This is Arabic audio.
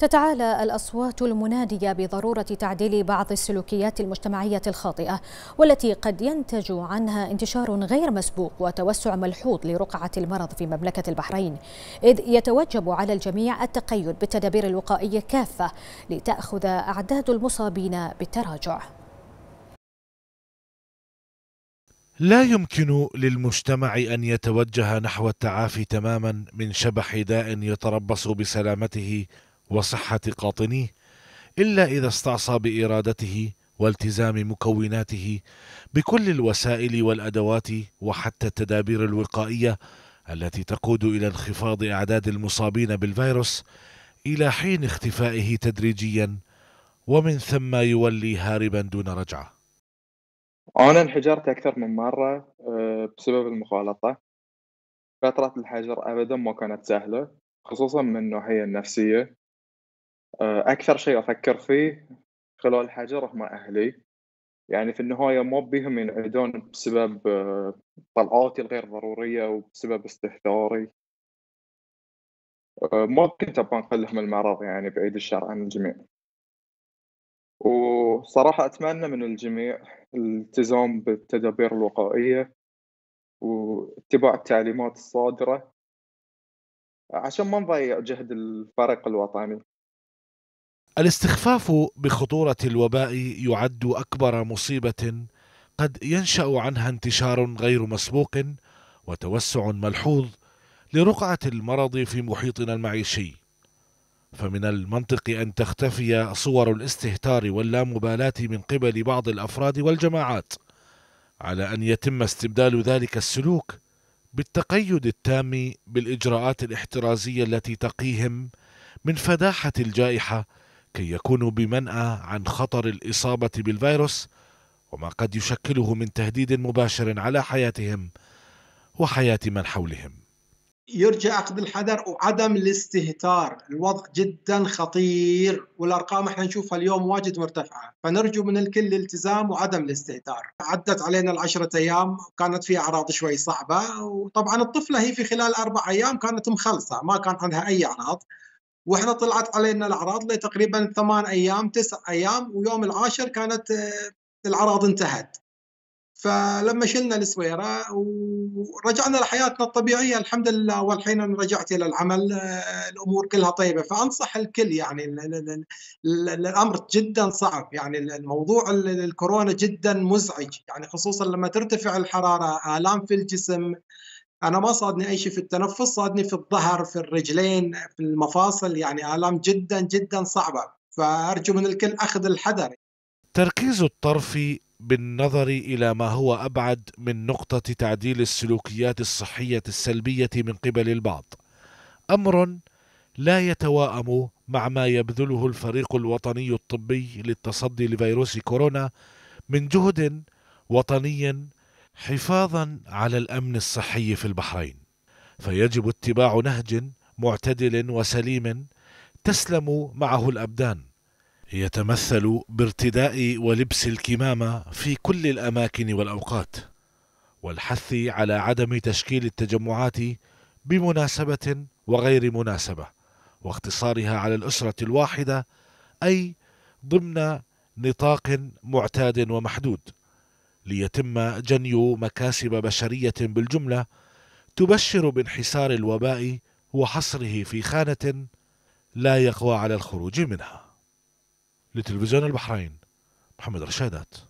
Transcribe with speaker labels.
Speaker 1: تتعالى الأصوات المنادية بضرورة تعديل بعض السلوكيات المجتمعية الخاطئة والتي قد ينتج عنها انتشار غير مسبوق وتوسع ملحوظ لرقعة المرض في مملكة البحرين إذ يتوجب على الجميع التقيد بالتدابير الوقائية كافة لتأخذ أعداد المصابين بالتراجع
Speaker 2: لا يمكن للمجتمع أن يتوجه نحو التعافي تماما من شبح داء يتربص بسلامته وصحة قاطنيه إلا إذا استعصى بإرادته والتزام مكوناته بكل الوسائل والأدوات وحتى التدابير الوقائية التي تقود إلى انخفاض أعداد المصابين بالفيروس إلى حين اختفائه تدريجيا ومن ثم يولي هاربا دون رجعة
Speaker 3: أنا انحجرت أكثر من مرة آه، بسبب المخالطة فترة الحجر أبدا ما كانت سهلة خصوصا من الناحية النفسية آه، اكثر شيء افكر فيه خلال الحجر هم اهلي يعني في النهايه مو بهم ينعدون بسبب آه، طلعاتي الغير ضروريه وبسبب استهتاري آه، ما كنت ابغى نخلهم المرض يعني بعيد الشر عن الجميع وصراحة أتمنى من الجميع الالتزام بالتدابير الوقائية واتباع التعليمات الصادرة عشان ما نضيع جهد الفريق الوطني
Speaker 2: الاستخفاف بخطوره الوباء يعد اكبر مصيبه قد ينشا عنها انتشار غير مسبوق وتوسع ملحوظ لرقعه المرض في محيطنا المعيشي فمن المنطق ان تختفي صور الاستهتار واللامبالاه من قبل بعض الافراد والجماعات على ان يتم استبدال ذلك السلوك بالتقيد التام بالاجراءات الاحترازيه التي تقيهم من فداحه الجائحه كي يكونوا بمنأى عن خطر الإصابة بالفيروس وما قد يشكله من تهديد مباشر على حياتهم وحياة من حولهم
Speaker 1: يرجى أخذ الحذر وعدم الاستهتار الوضع جدا خطير والأرقام احنا نشوفها اليوم واجد مرتفعة فنرجو من الكل الالتزام وعدم الاستهتار عدت علينا العشرة أيام كانت في أعراض شوي صعبة وطبعا الطفلة هي في خلال أربع أيام كانت مخلصة ما كان عندها أي أعراض واحنا طلعت علينا الاعراض لتقريبا ثمان ايام تسع ايام ويوم العاشر كانت آه، الاعراض انتهت فلما شلنا السويره ورجعنا لحياتنا الطبيعيه الحمد لله والحين انا رجعت الى العمل آه، الامور كلها طيبه فانصح الكل يعني الامر جدا صعب يعني الموضوع الكورونا جدا مزعج يعني خصوصا لما ترتفع الحراره الام في الجسم انا ما صادني اي شيء في التنفس صادني في الظهر في الرجلين في المفاصل يعني الام جدا جدا صعبه فارجو من الكل اخذ الحذر
Speaker 2: تركيز الطرف بالنظر الى ما هو ابعد من نقطه تعديل السلوكيات الصحيه السلبيه من قبل البعض امر لا يتواءم مع ما يبذله الفريق الوطني الطبي للتصدي لفيروس كورونا من جهد وطني حفاظا على الامن الصحي في البحرين فيجب اتباع نهج معتدل وسليم تسلم معه الابدان يتمثل بارتداء ولبس الكمامه في كل الاماكن والاوقات والحث على عدم تشكيل التجمعات بمناسبه وغير مناسبه واقتصارها على الاسره الواحده اي ضمن نطاق معتاد ومحدود ليتم جني مكاسب بشرية بالجملة تبشر بانحسار الوباء وحصره في خانة لا يقوى على الخروج منها لتلفزيون البحرين محمد رشادات